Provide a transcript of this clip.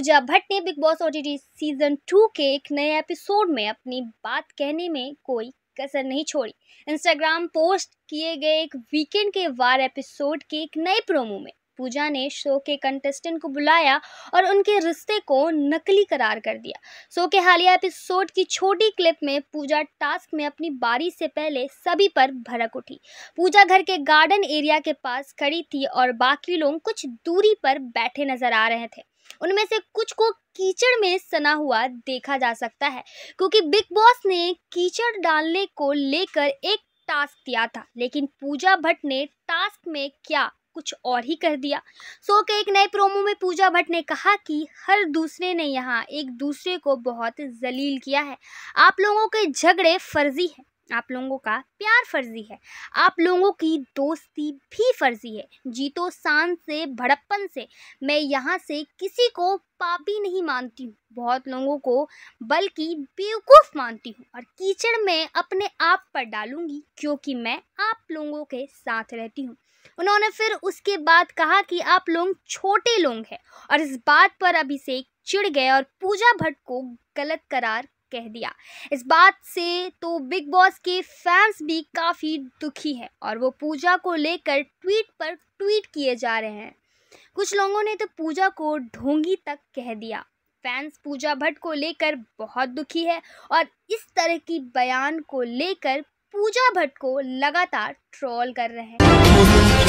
पूजा भट्ट ने Bigg Boss O season two के एक नए एपिसोड में अपनी बात कहने में कोई कसर नहीं छोड़ी इंस्टाग्राम पोस्ट किए गए एक वीकेंड के वार एपिसोड के एक नए प्रोमो में पूजा ने शो के कंटेस्टेंट को बुलाया और उनके रिश्ते को नकली करार कर दिया शो के हालिया एपिसोड की छोटी क्लिप में पूजा टास्क में अपनी बारी से पहले सभी पर भड़क उठी पूजा घर के गार्डन एरिया के पास खड़ी थी और बाकी लोग कुछ दूरी पर बैठे नजर आ रहे थे उनमें से कुछ को कीचड़ में सना हुआ देखा जा सकता है क्योंकि बिग बॉस ने कीचड़ डालने को लेकर एक टास्क दिया था लेकिन पूजा भट्ट ने टास्क में क्या कुछ और ही कर दिया सो के एक नए प्रोमो में पूजा भट्ट ने कहा कि हर दूसरे ने यहाँ एक दूसरे को बहुत जलील किया है आप लोगों के झगड़े फर्जी हैं आप लोगों का प्यार फर्जी है आप लोगों की दोस्ती भी फर्जी है जीतो शान से भड़प्पन से मैं यहाँ से किसी को पापी नहीं मानती हूँ बहुत लोगों को बल्कि बेवकूफ़ मानती हूँ और कीचड़ में अपने आप पर डालूंगी क्योंकि मैं आप लोगों के साथ रहती हूँ उन्होंने फिर उसके बाद कहा कि आप लोग छोटे लोग हैं और इस बात पर अभिषेक चिढ़ गए और पूजा भट्ट को गलत करार कह दिया इस बात से तो बिग बॉस के फैंस भी काफ़ी दुखी हैं और वो पूजा को लेकर ट्वीट पर ट्वीट किए जा रहे हैं कुछ लोगों ने तो पूजा को ढोंगी तक कह दिया फैंस पूजा भट्ट को लेकर बहुत दुखी है और इस तरह की बयान को लेकर पूजा भट्ट को लगातार ट्रोल कर रहे हैं